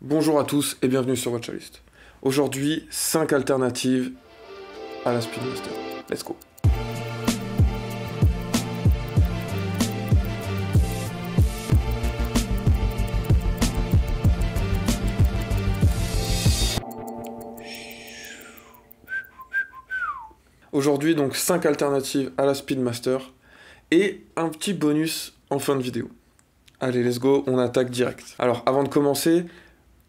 Bonjour à tous et bienvenue sur WatchaList. Aujourd'hui, 5 alternatives à la Speedmaster. Let's go. Aujourd'hui, donc 5 alternatives à la Speedmaster et un petit bonus en fin de vidéo. Allez, let's go, on attaque direct. Alors, avant de commencer,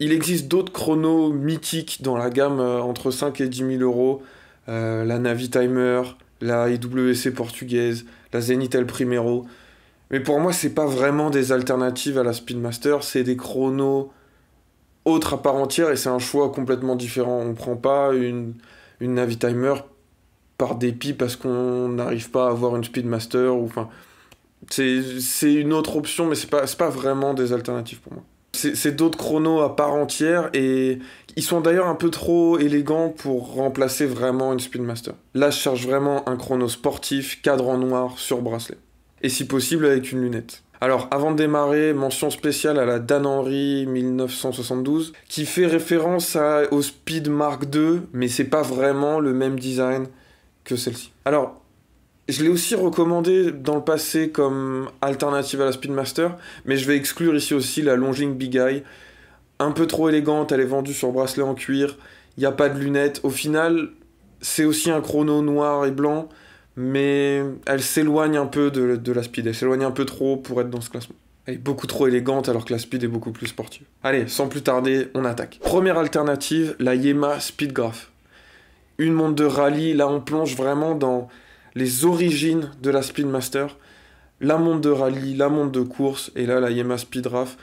il existe d'autres chronos mythiques dans la gamme euh, entre 5 et 10 000 euros. Euh, la Navitimer, la IWC portugaise, la Zenitel Primero. Mais pour moi, ce c'est pas vraiment des alternatives à la Speedmaster, c'est des chronos autres à part entière et c'est un choix complètement différent. On ne prend pas une, une Navi par dépit parce qu'on n'arrive pas à avoir une Speedmaster enfin c'est une autre option mais c'est pas pas vraiment des alternatives pour moi. C'est d'autres chronos à part entière et ils sont d'ailleurs un peu trop élégants pour remplacer vraiment une Speedmaster. Là, je cherche vraiment un chrono sportif, cadre en noir, sur bracelet. Et si possible, avec une lunette. Alors, avant de démarrer, mention spéciale à la Dan Henry 1972, qui fait référence au Speed Mark II, mais c'est pas vraiment le même design que celle-ci. Alors, je l'ai aussi recommandé dans le passé comme alternative à la Speedmaster, mais je vais exclure ici aussi la Longing Big Eye. Un peu trop élégante, elle est vendue sur bracelet en cuir, il n'y a pas de lunettes. Au final, c'est aussi un chrono noir et blanc, mais elle s'éloigne un peu de, de la Speed, elle s'éloigne un peu trop pour être dans ce classement. Elle est beaucoup trop élégante alors que la Speed est beaucoup plus sportive. Allez, sans plus tarder, on attaque. Première alternative, la Yema Speedgraph. Une montre de rallye, là on plonge vraiment dans les origines de la Speedmaster, la montre de rallye, la montre de course, et là, la Yema Speedraf,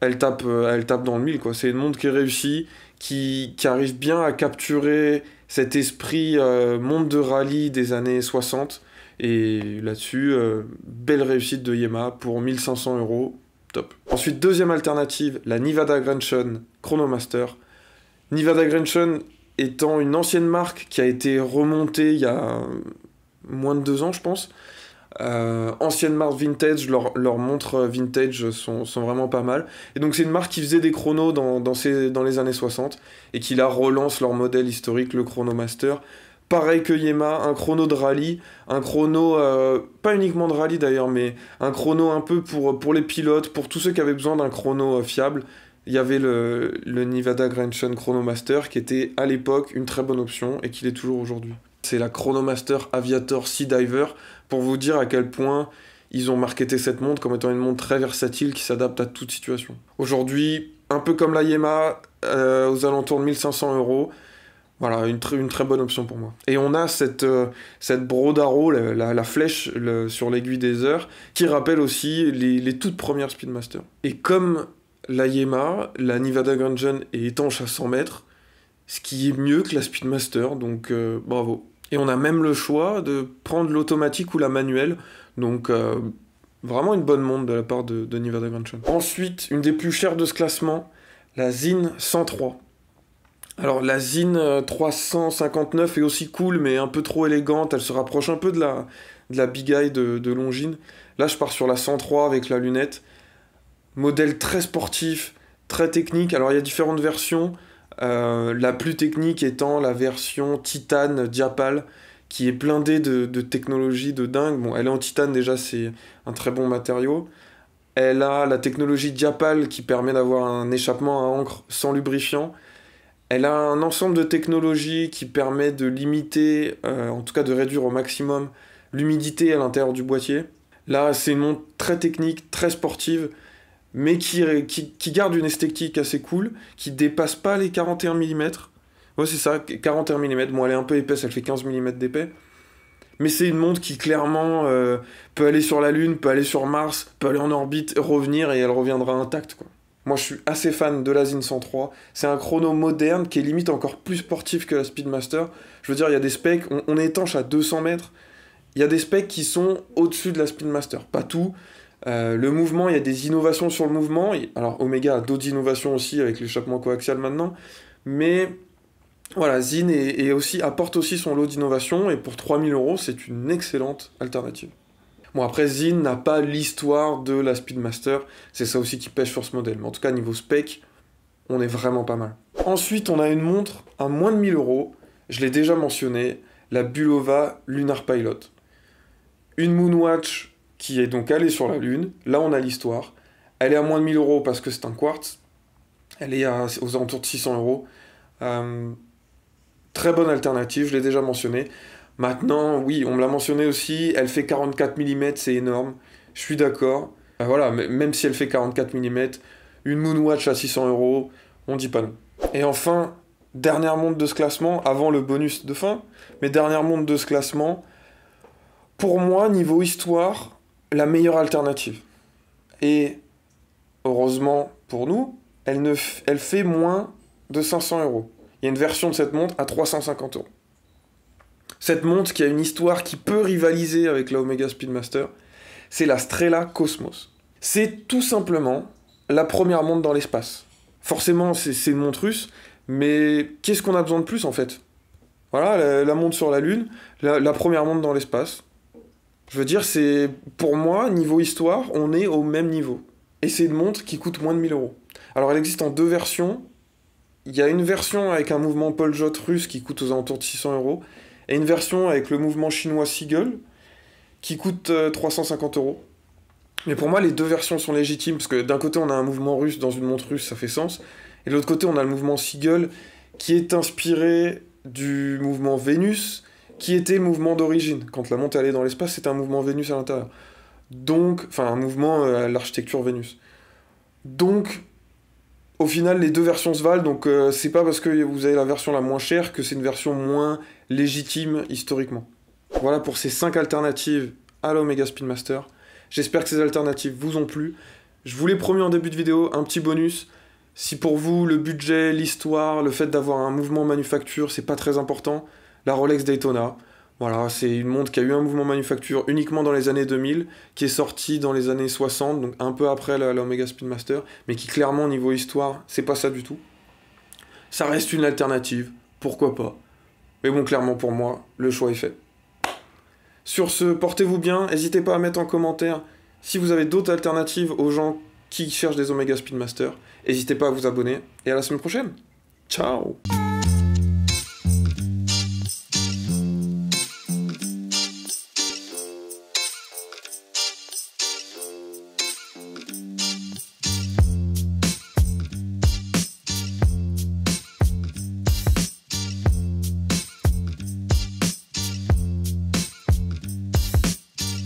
elle tape, euh, elle tape dans le mille. C'est une montre qui réussit, qui, qui, arrive bien à capturer cet esprit euh, montre monde de rallye des années 60. Et là-dessus, euh, belle réussite de Yema pour 1500 euros. Top. Ensuite, deuxième alternative, la Nevada Grenchen Chronomaster. Nevada Grenchen étant une ancienne marque qui a été remontée il y a moins de deux ans, je pense. Euh, ancienne marque vintage, leurs montres vintage sont, vraiment pas mal. Et donc c'est une marque qui faisait des chronos dans, ces, dans, les années 60 et qui là relance leur modèle historique, le Chronomaster. Pareil que Yema, un chrono de rallye, un chrono, euh, pas uniquement de rallye d'ailleurs, mais un chrono un peu pour, pour les pilotes, pour tous ceux qui avaient besoin d'un chrono euh, fiable. Il y avait le, le Nevada Grand Chronomaster qui était à l'époque une très bonne option et qu'il est toujours aujourd'hui. C'est la Chronomaster Aviator Sea Diver pour vous dire à quel point ils ont marketé cette montre comme étant une montre très versatile qui s'adapte à toute situation. Aujourd'hui, un peu comme la Yema, euh, aux alentours de 1500 euros. Voilà, une, très bonne option pour moi. Et on a cette, euh, cette Brodaro la, flèche sur l'aiguille des heures, qui rappelle aussi les, toutes premières Speedmaster. Et comme la Yema, la Nevada Gungeon est étanche à 100 mètres, ce qui est mieux que la Speedmaster, donc euh, bravo. Et on a même le choix de prendre l'automatique ou la manuelle. Donc euh, vraiment une bonne montre de la part de, de Grand Ensuite, une des plus chères de ce classement, la Zine 103. Alors la Zine 359 euh, est aussi cool, mais un peu trop élégante. Elle se rapproche un peu de la, de Big Eye de, de Longines. Là, je pars sur la 103 avec la lunette. Modèle très sportif, très technique. Alors il y a différentes versions. Euh, la plus technique étant la version titane diapal qui est blindée de, de technologies de dingue. Bon, elle est en titane déjà, c'est un très bon matériau. Elle a la technologie diapal qui permet d'avoir un échappement à encre sans lubrifiant. Elle a un ensemble de technologies qui permet de limiter, euh, en tout cas de réduire au maximum, l'humidité à l'intérieur du boîtier. Là, c'est une montre très technique, très sportive, mais qui, qui, garde une esthétique assez cool, qui dépasse pas les 41 mm. Moi, c'est ça, 41 mm. Bon, elle est un peu épaisse, elle fait 15 mm d'épais. Mais c'est une montre qui clairement euh, peut aller sur la Lune, peut aller sur Mars, peut aller en orbite, revenir et elle reviendra intacte. Quoi. Moi je suis assez fan de la Zine 103. C'est un chrono moderne qui est limite encore plus sportif que la Speedmaster. Je veux dire, il y a des specs, on, on est étanche à 200 mètres. Il y a des specs qui sont au-dessus de la Speedmaster. Pas tout, euh, le mouvement, il y a des innovations sur le mouvement. Alors Omega a d'autres innovations aussi avec l'échappement coaxial maintenant. Mais voilà, Zine et, aussi, apporte aussi son lot d'innovations et pour 3000 euros, c'est une excellente alternative. Bon, après, Zine n'a pas l'histoire de la Speedmaster, c'est ça aussi qui pêche sur ce modèle. Mais en tout cas, niveau spec, on est vraiment pas mal. Ensuite, on a une montre à moins de 1000 euros, je l'ai déjà mentionné, la Bulova Lunar Pilot. Une Moonwatch qui est donc allée sur la Lune. Là, on a l'histoire. Elle est à moins de 1000 euros parce que c'est un quartz. Elle est à, aux alentours de 600 euros. Euh, très bonne alternative, je l'ai déjà mentionné. Maintenant, oui, on me l'a mentionné aussi, elle fait 44 mm, c'est énorme. Je suis d'accord. Euh, voilà, même si elle fait 44 mm, une Moonwatch à 600 euros, on dit pas non. Et enfin, dernière montre de ce classement, avant le bonus de fin, mais dernière montre de ce classement, pour moi, niveau histoire, la meilleure alternative. Et heureusement pour nous, elle, ne elle fait moins de 500 euros. Il y a une version de cette montre à 350 euros. Cette montre qui a une histoire qui peut rivaliser avec la Omega Speedmaster, c'est la Strela Cosmos. C'est tout simplement la première montre dans l'espace. Forcément, c'est une montre russe, mais qu'est-ce qu'on a besoin de plus en fait Voilà, la, montre sur la Lune, la première montre dans l'espace. Je veux dire, c'est pour moi, niveau histoire, on est au même niveau. Et c'est une montre qui coûte moins de 1000 euros. Alors elle existe en deux versions. Il y a une version avec un mouvement Paul Jot russe qui coûte aux alentours de 600 euros. Et une version avec le mouvement chinois Seagull qui coûte 350 euh, euros. Mais pour moi, les deux versions sont légitimes parce que d'un côté, on a un mouvement russe dans une montre russe, ça fait sens. Et de l'autre côté, on a le mouvement Seagull qui est inspiré du mouvement Vénus qui était mouvement d'origine. Quand la montée allait dans l'espace, c'était un mouvement Vénus à l'intérieur. Donc, enfin, un mouvement euh, à l'architecture Vénus. Donc, au final, les deux versions se valent, donc euh, c'est pas parce que vous avez la version la moins chère que c'est une version moins légitime historiquement. Voilà pour ces cinq alternatives à l'Omega Speedmaster. J'espère que ces alternatives vous ont plu. Je vous l'ai promis en début de vidéo, un petit bonus. Si pour vous, le budget, l'histoire, le fait d'avoir un mouvement manufacture, c'est pas très important, la Rolex Daytona. Voilà, c'est une montre qui a eu un mouvement manufacture uniquement dans les années 2000, qui est sortie dans les années 60, donc un peu après l'Omega Speedmaster, mais qui clairement, niveau histoire, c'est pas ça du tout. Ça reste une alternative, pourquoi pas. Mais bon, clairement pour moi, le choix est fait. Sur ce, portez-vous bien, n'hésitez pas à mettre en commentaire si vous avez d'autres alternatives aux gens qui cherchent des Omega Speedmaster. N'hésitez pas à vous abonner et à la semaine prochaine. Ciao